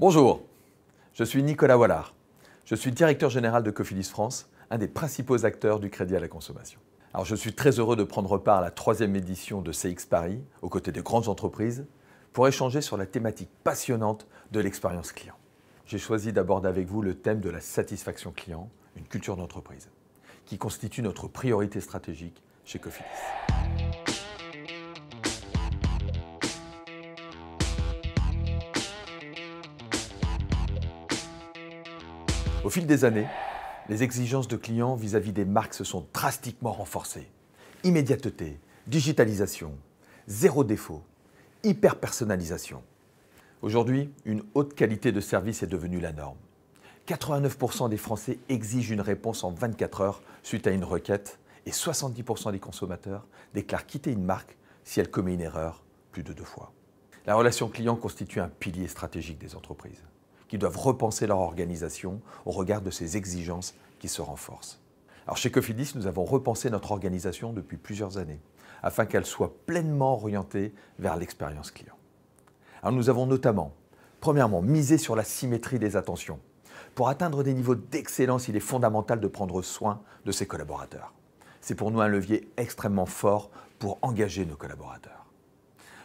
Bonjour, je suis Nicolas Wallard. Je suis directeur général de CoFidis France, un des principaux acteurs du crédit à la consommation. Alors je suis très heureux de prendre part à la troisième édition de CX Paris, aux côtés de grandes entreprises, pour échanger sur la thématique passionnante de l'expérience client. J'ai choisi d'aborder avec vous le thème de la satisfaction client, une culture d'entreprise, qui constitue notre priorité stratégique chez Cofilis. Au fil des années, les exigences de clients vis-à-vis des marques se sont drastiquement renforcées. Immédiateté, digitalisation, zéro défaut, hyper Aujourd'hui, une haute qualité de service est devenue la norme. 89% des Français exigent une réponse en 24 heures suite à une requête et 70% des consommateurs déclarent quitter une marque si elle commet une erreur plus de deux fois. La relation client constitue un pilier stratégique des entreprises qui doivent repenser leur organisation au regard de ces exigences qui se renforcent. Alors chez Cofidis, nous avons repensé notre organisation depuis plusieurs années afin qu'elle soit pleinement orientée vers l'expérience client. nous avons notamment, premièrement, misé sur la symétrie des attentions. Pour atteindre des niveaux d'excellence, il est fondamental de prendre soin de ses collaborateurs. C'est pour nous un levier extrêmement fort pour engager nos collaborateurs.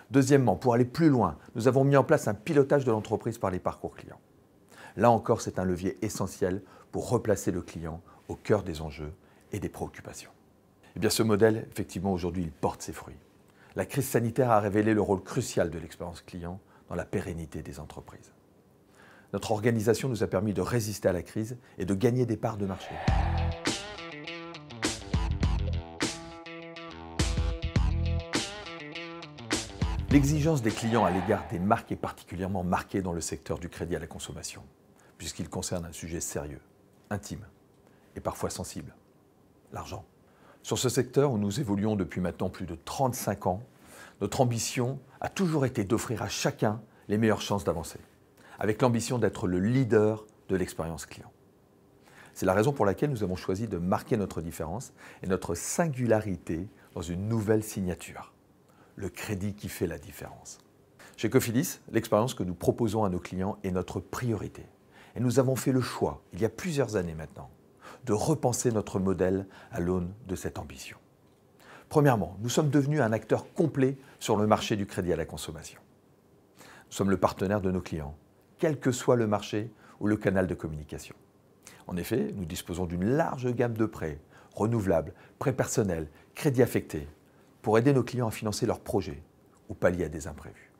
Deuxièmement, pour aller plus loin, nous avons mis en place un pilotage de l'entreprise par les parcours clients. Là encore, c'est un levier essentiel pour replacer le client au cœur des enjeux et des préoccupations. Eh bien, ce modèle, effectivement, aujourd'hui, il porte ses fruits. La crise sanitaire a révélé le rôle crucial de l'expérience client dans la pérennité des entreprises. Notre organisation nous a permis de résister à la crise et de gagner des parts de marché. L'exigence des clients à l'égard des marques est particulièrement marquée dans le secteur du crédit à la consommation puisqu'il concerne un sujet sérieux, intime et parfois sensible, l'argent. Sur ce secteur où nous évoluons depuis maintenant plus de 35 ans, notre ambition a toujours été d'offrir à chacun les meilleures chances d'avancer, avec l'ambition d'être le leader de l'expérience client. C'est la raison pour laquelle nous avons choisi de marquer notre différence et notre singularité dans une nouvelle signature, le crédit qui fait la différence. Chez Cofidis, l'expérience que nous proposons à nos clients est notre priorité. Et nous avons fait le choix, il y a plusieurs années maintenant, de repenser notre modèle à l'aune de cette ambition. Premièrement, nous sommes devenus un acteur complet sur le marché du crédit à la consommation. Nous sommes le partenaire de nos clients, quel que soit le marché ou le canal de communication. En effet, nous disposons d'une large gamme de prêts, renouvelables, prêts personnels, crédits affectés, pour aider nos clients à financer leurs projets ou pallier à des imprévus.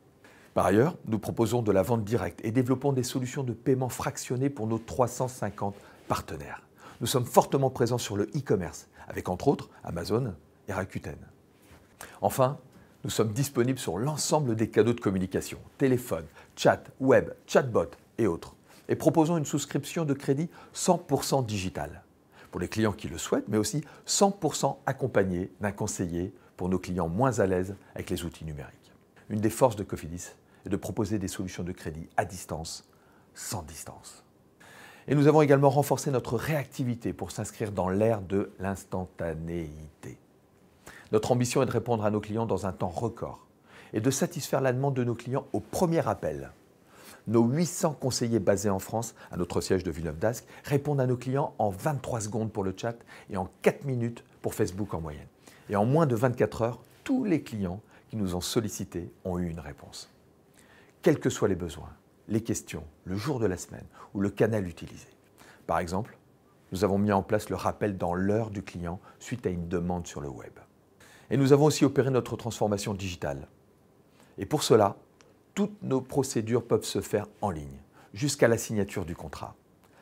Par ailleurs, nous proposons de la vente directe et développons des solutions de paiement fractionné pour nos 350 partenaires. Nous sommes fortement présents sur le e-commerce, avec entre autres Amazon et Rakuten. Enfin, nous sommes disponibles sur l'ensemble des cadeaux de communication, téléphone, chat, web, chatbot et autres, et proposons une souscription de crédit 100% digitale pour les clients qui le souhaitent, mais aussi 100% accompagnée d'un conseiller pour nos clients moins à l'aise avec les outils numériques. Une des forces de Cofidis, et de proposer des solutions de crédit à distance, sans distance. Et nous avons également renforcé notre réactivité pour s'inscrire dans l'ère de l'instantanéité. Notre ambition est de répondre à nos clients dans un temps record et de satisfaire la demande de nos clients au premier appel. Nos 800 conseillers basés en France, à notre siège de Villeneuve d'Ascq, répondent à nos clients en 23 secondes pour le chat et en 4 minutes pour Facebook en moyenne. Et en moins de 24 heures, tous les clients qui nous ont sollicités ont eu une réponse quels que soient les besoins, les questions, le jour de la semaine ou le canal utilisé. Par exemple, nous avons mis en place le rappel dans l'heure du client suite à une demande sur le web. Et nous avons aussi opéré notre transformation digitale. Et pour cela, toutes nos procédures peuvent se faire en ligne, jusqu'à la signature du contrat.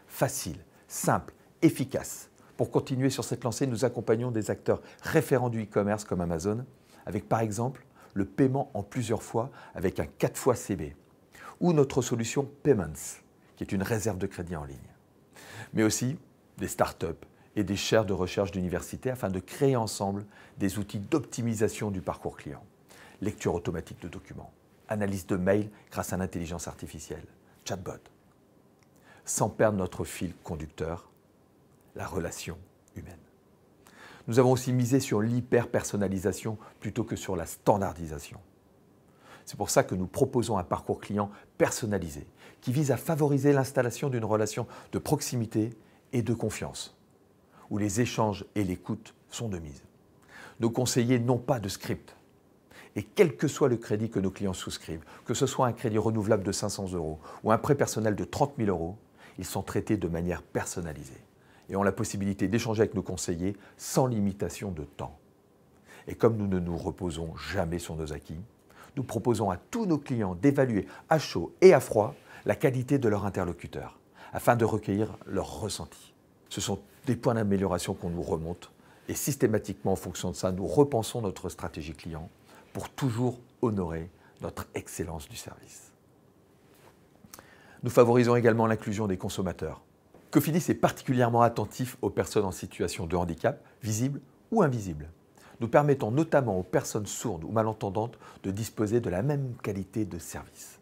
Facile, simple, efficace. Pour continuer sur cette lancée, nous accompagnons des acteurs référents du e-commerce comme Amazon, avec par exemple le paiement en plusieurs fois avec un 4 fois CB, ou notre solution Payments, qui est une réserve de crédit en ligne. Mais aussi des startups et des chaires de recherche d'université afin de créer ensemble des outils d'optimisation du parcours client. Lecture automatique de documents, analyse de mails grâce à l'intelligence artificielle, chatbot. Sans perdre notre fil conducteur, la relation humaine. Nous avons aussi misé sur l'hyper-personnalisation plutôt que sur la standardisation. C'est pour ça que nous proposons un parcours client personnalisé qui vise à favoriser l'installation d'une relation de proximité et de confiance, où les échanges et l'écoute sont de mise. Nos conseillers n'ont pas de script. Et quel que soit le crédit que nos clients souscrivent, que ce soit un crédit renouvelable de 500 euros ou un prêt personnel de 30 000 euros, ils sont traités de manière personnalisée et ont la possibilité d'échanger avec nos conseillers sans limitation de temps. Et comme nous ne nous reposons jamais sur nos acquis, nous proposons à tous nos clients d'évaluer à chaud et à froid la qualité de leur interlocuteur, afin de recueillir leurs ressentis. Ce sont des points d'amélioration qu'on nous remonte, et systématiquement en fonction de ça, nous repensons notre stratégie client pour toujours honorer notre excellence du service. Nous favorisons également l'inclusion des consommateurs Cofidis est particulièrement attentif aux personnes en situation de handicap, visible ou invisible. Nous permettons notamment aux personnes sourdes ou malentendantes de disposer de la même qualité de service,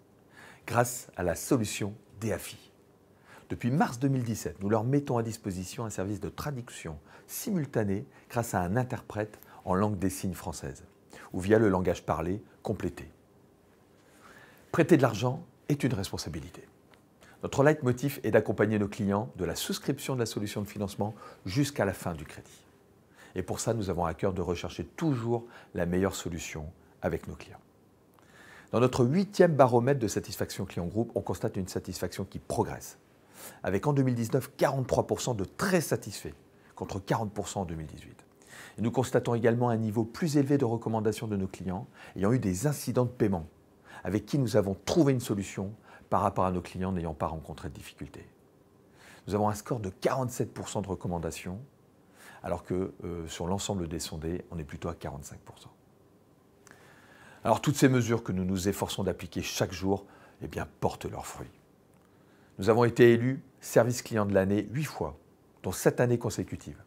grâce à la solution DAFI. Depuis mars 2017, nous leur mettons à disposition un service de traduction simultanée grâce à un interprète en langue des signes française ou via le langage parlé complété. Prêter de l'argent est une responsabilité. Notre leitmotiv est d'accompagner nos clients de la souscription de la solution de financement jusqu'à la fin du crédit. Et pour ça, nous avons à cœur de rechercher toujours la meilleure solution avec nos clients. Dans notre huitième baromètre de satisfaction client groupe, on constate une satisfaction qui progresse, avec en 2019 43% de très satisfaits contre 40% en 2018. nous constatons également un niveau plus élevé de recommandations de nos clients ayant eu des incidents de paiement, avec qui nous avons trouvé une solution par rapport à nos clients n'ayant pas rencontré de difficultés. Nous avons un score de 47% de recommandations, alors que euh, sur l'ensemble des sondés, on est plutôt à 45%. Alors toutes ces mesures que nous nous efforçons d'appliquer chaque jour eh bien, portent leurs fruits. Nous avons été élus service client de l'année huit fois, dont sept années consécutives.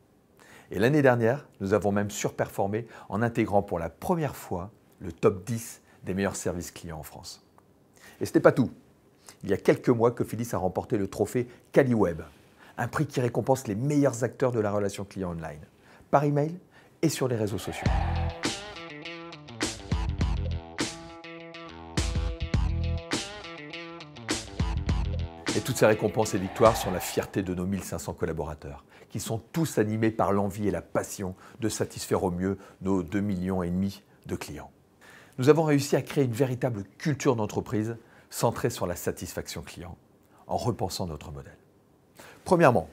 Et l'année dernière, nous avons même surperformé en intégrant pour la première fois le top 10 des meilleurs services clients en France. Et ce n'est pas tout il y a quelques mois que Phyllis a remporté le trophée CaliWeb, un prix qui récompense les meilleurs acteurs de la relation client online, par email et sur les réseaux sociaux. Et toutes ces récompenses et victoires sont la fierté de nos 1500 collaborateurs, qui sont tous animés par l'envie et la passion de satisfaire au mieux nos 2,5 millions de clients. Nous avons réussi à créer une véritable culture d'entreprise centré sur la satisfaction client en repensant notre modèle. Premièrement,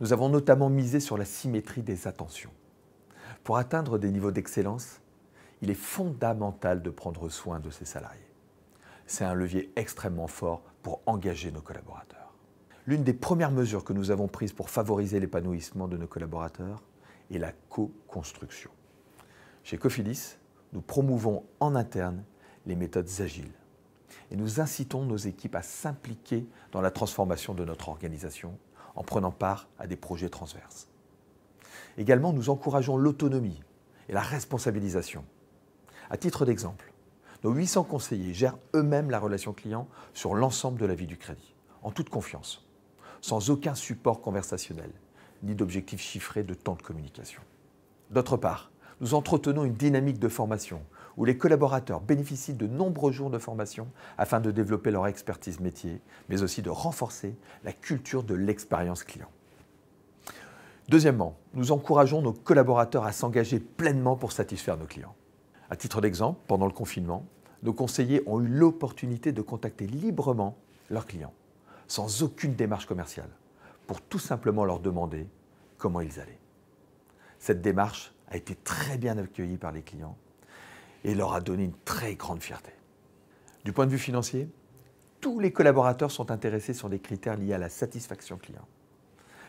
nous avons notamment misé sur la symétrie des attentions. Pour atteindre des niveaux d'excellence, il est fondamental de prendre soin de ses salariés. C'est un levier extrêmement fort pour engager nos collaborateurs. L'une des premières mesures que nous avons prises pour favoriser l'épanouissement de nos collaborateurs est la co-construction. Chez Cofidis, nous promouvons en interne les méthodes agiles et nous incitons nos équipes à s'impliquer dans la transformation de notre organisation en prenant part à des projets transverses. Également, nous encourageons l'autonomie et la responsabilisation. À titre d'exemple, nos 800 conseillers gèrent eux-mêmes la relation client sur l'ensemble de la vie du crédit, en toute confiance, sans aucun support conversationnel, ni d'objectif chiffrés de temps de communication. D'autre part, nous entretenons une dynamique de formation où les collaborateurs bénéficient de nombreux jours de formation afin de développer leur expertise métier, mais aussi de renforcer la culture de l'expérience client. Deuxièmement, nous encourageons nos collaborateurs à s'engager pleinement pour satisfaire nos clients. À titre d'exemple, pendant le confinement, nos conseillers ont eu l'opportunité de contacter librement leurs clients, sans aucune démarche commerciale, pour tout simplement leur demander comment ils allaient. Cette démarche a été très bien accueillie par les clients et leur a donné une très grande fierté. Du point de vue financier, tous les collaborateurs sont intéressés sur des critères liés à la satisfaction client.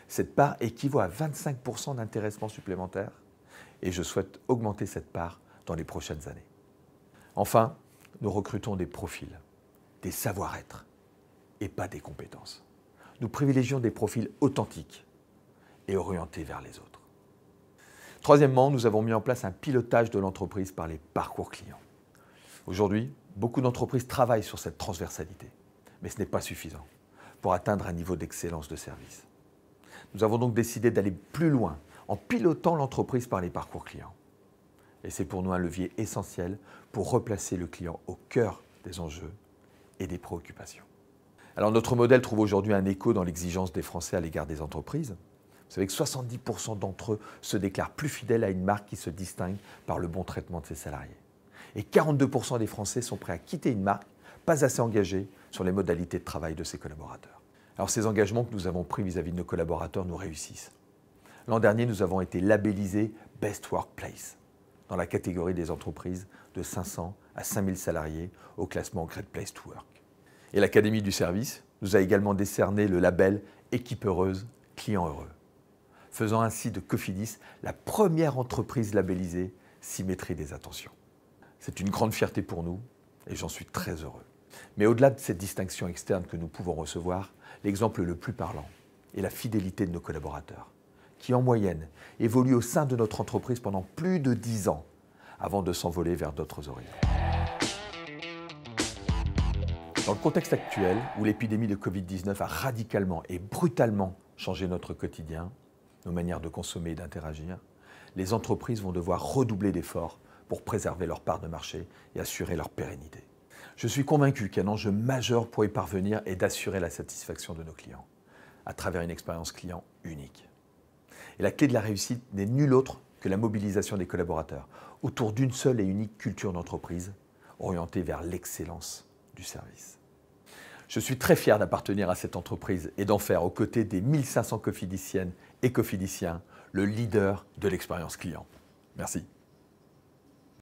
Cette part équivaut à 25% d'intéressement supplémentaire et je souhaite augmenter cette part dans les prochaines années. Enfin, nous recrutons des profils, des savoir-être et pas des compétences. Nous privilégions des profils authentiques et orientés vers les autres. Troisièmement, nous avons mis en place un pilotage de l'entreprise par les parcours clients. Aujourd'hui, beaucoup d'entreprises travaillent sur cette transversalité, mais ce n'est pas suffisant pour atteindre un niveau d'excellence de service. Nous avons donc décidé d'aller plus loin en pilotant l'entreprise par les parcours clients. Et c'est pour nous un levier essentiel pour replacer le client au cœur des enjeux et des préoccupations. Alors notre modèle trouve aujourd'hui un écho dans l'exigence des Français à l'égard des entreprises. Vous savez que 70% d'entre eux se déclarent plus fidèles à une marque qui se distingue par le bon traitement de ses salariés. Et 42% des Français sont prêts à quitter une marque pas assez engagée sur les modalités de travail de ses collaborateurs. Alors ces engagements que nous avons pris vis-à-vis de nos collaborateurs nous réussissent. L'an dernier, nous avons été labellisés Best Workplace dans la catégorie des entreprises de 500 à 5000 salariés au classement Great Place to Work. Et l'Académie du service nous a également décerné le label Équipe heureuse, client heureux faisant ainsi de Cofidis la première entreprise labellisée Symétrie des attentions. C'est une grande fierté pour nous et j'en suis très heureux. Mais au-delà de cette distinction externe que nous pouvons recevoir, l'exemple le plus parlant est la fidélité de nos collaborateurs, qui en moyenne évoluent au sein de notre entreprise pendant plus de 10 ans avant de s'envoler vers d'autres horizons. Dans le contexte actuel, où l'épidémie de Covid-19 a radicalement et brutalement changé notre quotidien, nos manières de consommer et d'interagir, les entreprises vont devoir redoubler d'efforts pour préserver leur part de marché et assurer leur pérennité. Je suis convaincu qu'un enjeu majeur pour y parvenir est d'assurer la satisfaction de nos clients à travers une expérience client unique. Et la clé de la réussite n'est nulle autre que la mobilisation des collaborateurs autour d'une seule et unique culture d'entreprise orientée vers l'excellence du service. Je suis très fier d'appartenir à cette entreprise et d'en faire aux côtés des 1500 cofidiciennes écophilicien, le leader de l'expérience client. Merci.